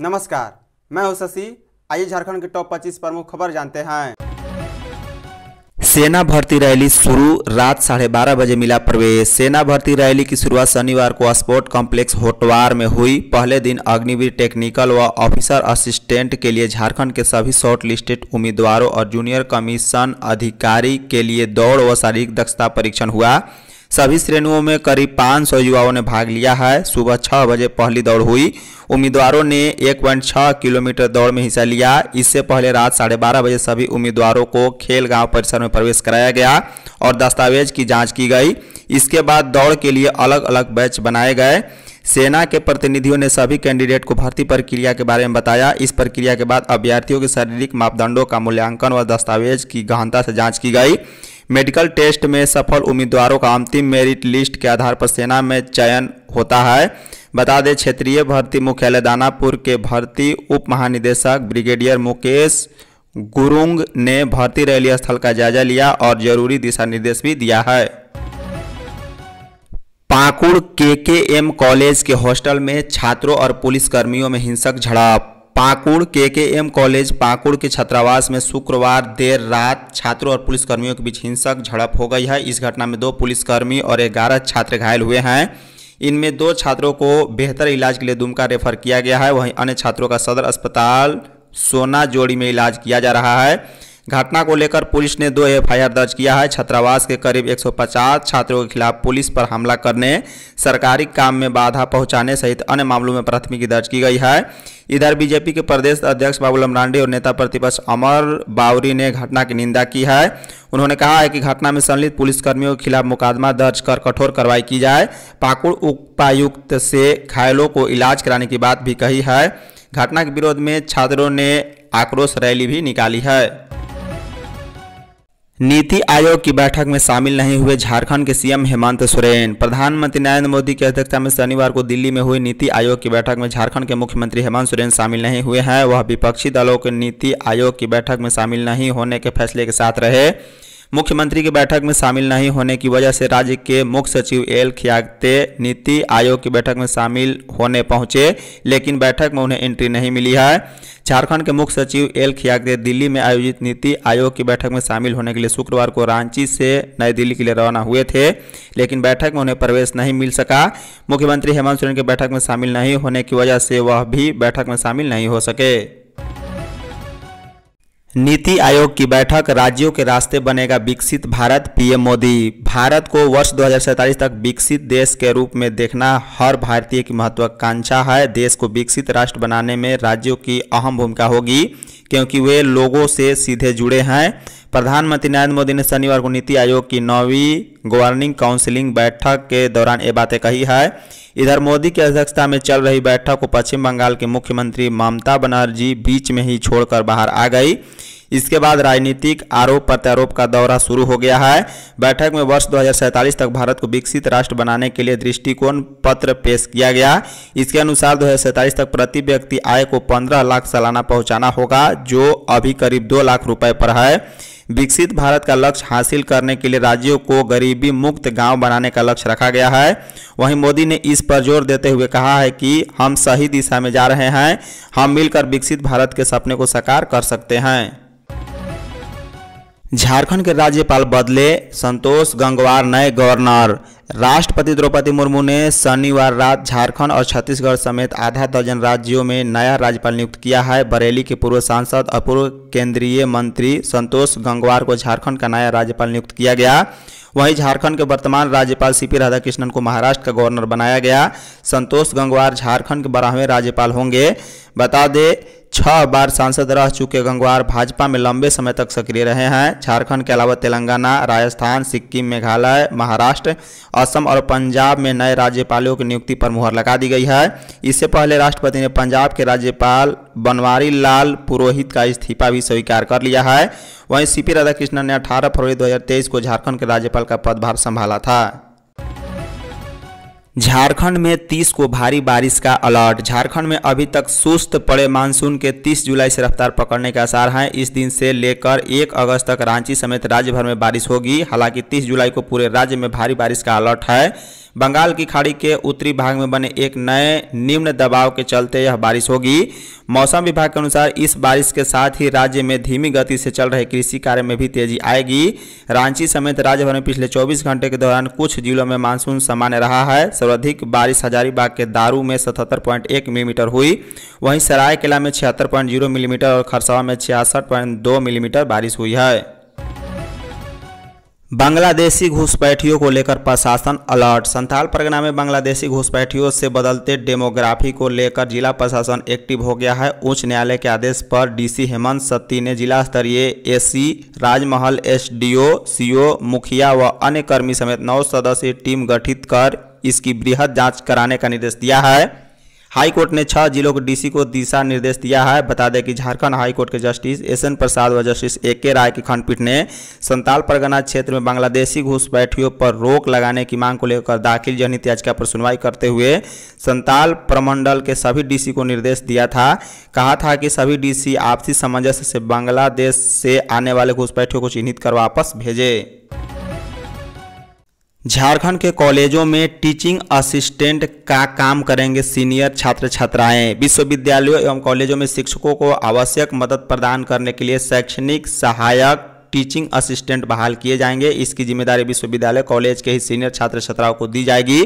नमस्कार मैं हूं शशि आइए झारखंड के टॉप 25 प्रमुख खबर जानते हैं सेना भर्ती रैली शुरू रात साढ़े बारह बजे मिला प्रवेश सेना भर्ती रैली की शुरुआत शनिवार को स्पोर्ट कॉम्प्लेक्स होटवार में हुई पहले दिन अग्निवीर टेक्निकल व ऑफिसर असिस्टेंट के लिए झारखंड के सभी शॉर्ट लिस्टेड उम्मीदवारों और जूनियर कमीशन अधिकारी के लिए दौड़ व शारीरिक दक्षता परीक्षण हुआ सभी श्रेणियों में करीब 500 युवाओं ने भाग लिया है सुबह छह बजे पहली दौड़ हुई उम्मीदवारों ने 1.6 किलोमीटर दौड़ में हिस्सा लिया इससे पहले रात साढ़े बारह बजे सभी उम्मीदवारों को खेल गांव परिसर में प्रवेश कराया गया और दस्तावेज की जाँच की गई इसके बाद दौड़ के लिए अलग अलग बैच बनाए गए सेना के प्रतिनिधियों ने सभी कैंडिडेट को भर्ती प्रक्रिया के बारे में बताया इस प्रक्रिया के बाद अभ्यर्थियों के शारीरिक मापदंडों का मूल्यांकन व दस्तावेज की गहनता से जाँच की गई मेडिकल टेस्ट में सफल उम्मीदवारों का अंतिम मेरिट लिस्ट के आधार पर सेना में चयन होता है बता दें क्षेत्रीय भर्ती मुख्यालय दानापुर के भर्ती उप महानिदेशक ब्रिगेडियर मुकेश गुरुंग ने भर्ती रैली स्थल का जायजा लिया और जरूरी दिशा निर्देश भी दिया है पाकुड़ के के एम कॉलेज के हॉस्टल में छात्रों और पुलिसकर्मियों में हिंसक झड़प पाकुड़ के के एम कॉलेज पाकुड़ के छात्रावास में शुक्रवार देर रात छात्रों और पुलिसकर्मियों के बीच हिंसक झड़प हो गई है इस घटना में दो पुलिसकर्मी और ग्यारह छात्र घायल हुए हैं इनमें दो छात्रों को बेहतर इलाज के लिए दुमका रेफर किया गया है वहीं अन्य छात्रों का सदर अस्पताल सोना जोड़ी में इलाज किया जा रहा है घटना को लेकर पुलिस ने दो एफआईआर दर्ज किया है छात्रावास के करीब 150 छात्रों के खिलाफ पुलिस पर हमला करने सरकारी काम में बाधा पहुंचाने सहित अन्य मामलों में प्राथमिकी दर्ज की गई है इधर बीजेपी के प्रदेश अध्यक्ष बाबूलाल रांडे और नेता प्रतिपक्ष अमर बावरी ने घटना की निंदा की है उन्होंने कहा है कि घटना में संलिप्त पुलिसकर्मियों के खिलाफ मुकदमा दर्ज कर कठोर कार्रवाई की जाए पाकुड़ उपायुक्त से घायलों को इलाज कराने की बात भी कही है घटना के विरोध में छात्रों ने आक्रोश रैली भी निकाली है नीति आयोग की बैठक में शामिल नहीं हुए झारखंड के सीएम हेमंत सोरेन प्रधानमंत्री नरेंद्र मोदी की अध्यक्षता में शनिवार को दिल्ली में हुई नीति आयोग की बैठक में झारखंड के मुख्यमंत्री हेमंत सोरेन शामिल नहीं हुए हैं वह विपक्षी दलों के नीति आयोग की बैठक में शामिल नहीं होने के फैसले के साथ रहे मुख्यमंत्री की बैठक में शामिल नहीं होने की वजह से राज्य के मुख्य सचिव एल खियागते नीति आयोग की बैठक में शामिल होने पहुंचे लेकिन बैठक में उन्हें एंट्री नहीं मिली है झारखंड के मुख्य सचिव एल खियागते दिल्ली में आयोजित नीति आयोग की बैठक में शामिल होने के लिए शुक्रवार को रांची से नई दिल्ली के लिए रवाना हुए थे लेकिन बैठक में उन्हें प्रवेश नहीं मिल सका मुख्यमंत्री हेमंत सोरेन की बैठक में शामिल नहीं होने की वजह से वह भी बैठक में शामिल नहीं हो सके नीति आयोग की बैठक राज्यों के रास्ते बनेगा विकसित भारत पीएम मोदी भारत को वर्ष दो तक विकसित देश के रूप में देखना हर भारतीय की महत्वाकांक्षा है देश को विकसित राष्ट्र बनाने में राज्यों की अहम भूमिका होगी क्योंकि वे लोगों से सीधे जुड़े हैं प्रधानमंत्री नरेंद्र मोदी ने शनिवार को नीति आयोग की नौवीं गवर्निंग काउंसिलिंग बैठक के दौरान ये बातें कही है इधर मोदी की अध्यक्षता में चल रही बैठक को पश्चिम बंगाल के मुख्यमंत्री ममता बनर्जी बीच में ही छोड़कर बाहर आ गई इसके बाद राजनीतिक आरोप प्रत्यारोप का दौरा शुरू हो गया है बैठक में वर्ष दो तक भारत को विकसित राष्ट्र बनाने के लिए दृष्टिकोण पत्र पेश किया गया इसके अनुसार दो तक प्रति व्यक्ति आय को पंद्रह लाख सालाना पहुँचाना होगा जो अभी करीब दो लाख रुपये पर है विकसित भारत का लक्ष्य हासिल करने के लिए राज्यों को गरीबी मुक्त गांव बनाने का लक्ष्य रखा गया है वहीं मोदी ने इस पर जोर देते हुए कहा है कि हम सही दिशा में जा रहे हैं हम मिलकर विकसित भारत के सपने को साकार कर सकते हैं झारखंड के राज्यपाल बदले संतोष गंगवार नए गवर्नर राष्ट्रपति द्रौपदी मुर्मू ने शनिवार रात झारखंड और छत्तीसगढ़ समेत आधा दर्जन राज्यों में नया राज्यपाल नियुक्त किया है बरेली के पूर्व सांसद और पूर्व केंद्रीय मंत्री संतोष गंगवार को झारखंड का नया राज्यपाल नियुक्त किया गया वहीं झारखंड के वर्तमान राज्यपाल सीपी राधाकृष्णन को महाराष्ट्र का गवर्नर बनाया गया संतोष गंगवार झारखंड के बारहवें राज्यपाल होंगे बता दें छह बार सांसद रह चुके गंगवार भाजपा में लंबे समय तक सक्रिय रहे हैं झारखंड के अलावा तेलंगाना राजस्थान सिक्किम मेघालय महाराष्ट्र असम और पंजाब में नए राज्यपालों की नियुक्ति पर मुहर लगा दी गई है इससे पहले राष्ट्रपति ने पंजाब के राज्यपाल बनवारी लाल पुरोहित का इस्तीफा भी स्वीकार कर लिया है वहीं सीपी राधाकृष्णन ने 18 फरवरी 2023 को झारखंड के राज्यपाल का पदभार संभाला था झारखंड में 30 को भारी बारिश का अलर्ट झारखंड में अभी तक सुस्त पड़े मानसून के 30 जुलाई से रफ्तार पकड़ने के आसार हैं इस दिन से लेकर 1 अगस्त तक रांची समेत राज्य भर में बारिश होगी हालांकि 30 जुलाई को पूरे राज्य में भारी बारिश का अलर्ट है बंगाल की खाड़ी के उत्तरी भाग में बने एक नए निम्न दबाव के चलते यह बारिश होगी मौसम विभाग के अनुसार इस बारिश के साथ ही राज्य में धीमी गति से चल रहे कृषि कार्य में भी तेजी आएगी रांची समेत राज्यभर में पिछले चौबीस घंटे के दौरान कुछ जिलों में मानसून सामान्य रहा है सर्वाधिक बारिश हजारीबाग के दारू में सतहत्तर पॉइंट एक मिलीमीटर हुई वहीं सरायकेला में छिहत्तर पॉइंट जीरो मिलीमीटर और खरसावा में छियासठ पॉइंट दो मिलीमीटर बारिश हुई है बांग्लादेशी घुसपैठियों को लेकर प्रशासन अलर्ट संथाल परगना में बांग्लादेशी घुसपैठियों से बदलते डेमोग्राफी को लेकर जिला प्रशासन एक्टिव हो गया है उच्च न्यायालय के आदेश पर डीसी हेमंत सत्ती ने जिला स्तरीय एसी राजमहल एसडीओ सीओ मुखिया व अन्य कर्मी समेत नौ सदस्यीय टीम गठित कर इसकी बृहद जाँच कराने का निर्देश दिया है हाई कोर्ट ने छह जिलों के डीसी को दिशा निर्देश दिया है बता दें कि झारखंड हाई कोर्ट के जस्टिस एस एन प्रसाद व जस्टिस ए के राय की खंडपीठ ने संताल परगना क्षेत्र में बांग्लादेशी घुसपैठियों पर रोक लगाने की मांग को लेकर दाखिल जनहित याचिका पर सुनवाई करते हुए संताल प्रमंडल के सभी डीसी को निर्देश दिया था कहा था कि सभी डीसी आपसी सामंजस्य से बांग्लादेश से आने वाले घुसपैठियों को चिन्हित कर वापस भेजे झारखंड के कॉलेजों में टीचिंग असिस्टेंट का काम करेंगे सीनियर छात्र छात्राएं विश्वविद्यालयों एवं कॉलेजों में शिक्षकों को आवश्यक मदद प्रदान करने के लिए शैक्षणिक सहायक टीचिंग असिस्टेंट बहाल किए जाएंगे इसकी जिम्मेदारी विश्वविद्यालय कॉलेज के ही सीनियर छात्र छात्राओं को दी जाएगी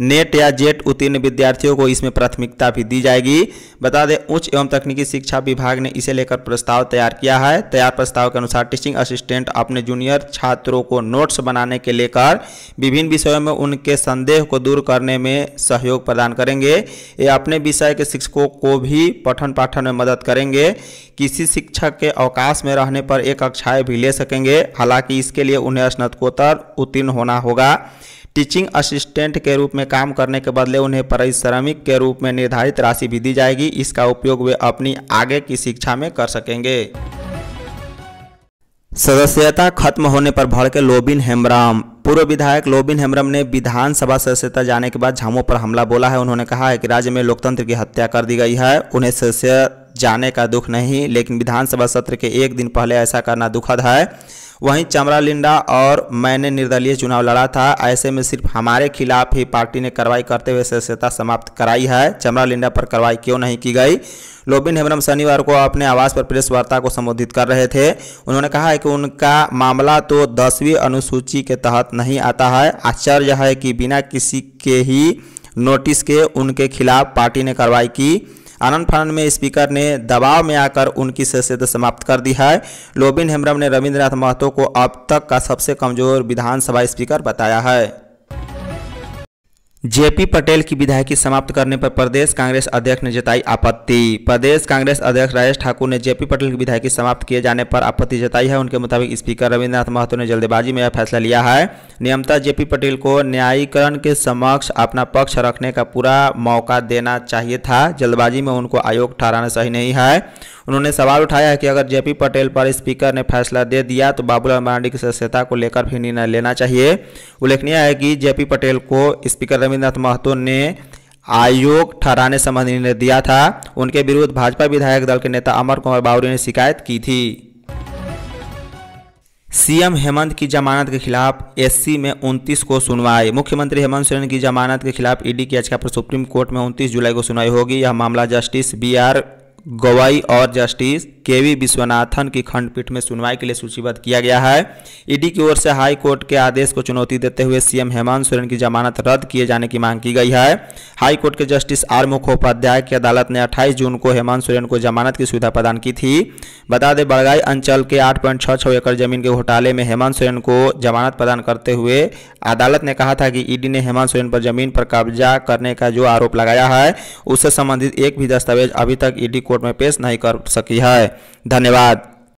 नेट या जेट उत्तीर्ण विद्यार्थियों को इसमें प्राथमिकता भी दी जाएगी बता दें उच्च एवं तकनीकी शिक्षा विभाग ने इसे लेकर प्रस्ताव तैयार किया है तैयार प्रस्ताव के अनुसार टीचिंग असिस्टेंट अपने जूनियर छात्रों को नोट्स बनाने के लेकर विभिन्न विषयों में उनके संदेह को दूर करने में सहयोग प्रदान करेंगे ये अपने विषय के शिक्षकों को भी पठन पाठन में मदद करेंगे किसी शिक्षक के अवकाश में रहने पर एक कक्षाएं भी ले सकेंगे हालांकि इसके लिए उन्हें स्नातकोत्तर उत्तीर्ण होना होगा टीचिंग असिस्टेंट के रूप में काम करने के बदले उन्हें परिश्रमिक के रूप में निर्धारित राशि भी दी जाएगी इसका उपयोग वे अपनी आगे की शिक्षा में कर सकेंगे सदस्यता खत्म होने पर भड़के लोबिन हेम्ब्राम पूर्व विधायक लोबिन हेम्ब्रम ने विधानसभा सदस्यता जाने के बाद झामों पर हमला बोला है उन्होंने कहा है कि राज्य में लोकतंत्र की हत्या कर दी गई है उन्हें सदस्य जाने का दुख नहीं लेकिन विधानसभा सत्र के एक दिन पहले ऐसा करना दुखद है वहीं चमरा लिंडा और मैंने निर्दलीय चुनाव लड़ा था ऐसे में सिर्फ हमारे खिलाफ ही पार्टी ने कार्रवाई करते हुए सदस्यता समाप्त कराई है चमरा लिंडा पर कार्रवाई क्यों नहीं की गई लोबिन हेमरम शनिवार को अपने आवास पर प्रेस वार्ता को संबोधित कर रहे थे उन्होंने कहा है कि उनका मामला तो दसवीं अनुसूची के तहत नहीं आता है आश्चर्य है कि बिना किसी के ही नोटिस के उनके खिलाफ पार्टी ने कार्रवाई की आनंद फानंद में स्पीकर ने दबाव में आकर उनकी सदस्यता समाप्त कर दी है लोबिन हेम्ब्रम ने रविन्द्रनाथ महतो को अब तक का सबसे कमजोर विधानसभा स्पीकर बताया है जेपी पटेल की विधायकी समाप्त करने पर प्रदेश कांग्रेस अध्यक्ष ने जताई आपत्ति प्रदेश कांग्रेस अध्यक्ष राजेश ठाकुर ने जेपी पटेल की विधायकी समाप्त किए जाने पर आपत्ति जताई है उनके मुताबिक स्पीकर रविन्द्रनाथ महतो ने जल्दबाजी में यह फैसला लिया है नियमता जेपी पटेल को न्यायीकरण के समक्ष अपना पक्ष रखने का पूरा मौका देना चाहिए था जल्दबाजी में उनको आयोग ठहराना सही नहीं है उन्होंने सवाल उठाया है कि अगर जेपी पटेल पर स्पीकर ने फैसला दे दिया तो बाबूलाल मरांडी की सदस्यता को लेकर भी निर्णय लेना चाहिए उल्लेखनीय है कि जेपी पटेल को स्पीकर रविन्द्रनाथ महतो ने आयोग ठहराने संबंधी निर्णय दिया था उनके विरुद्ध भाजपा विधायक दल के नेता अमर कुमार बावरी ने शिकायत की थी सीएम हेमंत की जमानत के खिलाफ एससी में 29 को सुनवाई मुख्यमंत्री हेमंत सोरेन की जमानत के खिलाफ ईडी की याचिका पर सुप्रीम कोर्ट में 29 जुलाई को सुनवाई होगी यह मामला जस्टिस बी आर गवाई और जस्टिस के वी विश्वनाथन की खंडपीठ में सुनवाई के लिए सूचीबद्ध किया गया है ईडी की ओर से हाई कोर्ट के आदेश को चुनौती देते हुए सीएम हेमंत सोरेन की जमानत रद्द किए जाने की मांग की गई है हाई कोर्ट के जस्टिस आर मुखोपाध्याय की अदालत ने 28 जून को हेमंत सोरेन को जमानत की सुविधा प्रदान की थी बता दें बड़गाई अंचल के आठ एकड़ जमीन के घोटाले में हेमंत सोरेन को जमानत प्रदान करते हुए अदालत ने कहा था कि ईडी ने हेमंत सोरेन पर जमीन पर कब्जा करने का जो आरोप लगाया है उससे संबंधित एक भी दस्तावेज अभी तक ईडी कोर्ट कोर्ट में पेश नहीं कर सकी है धन्यवाद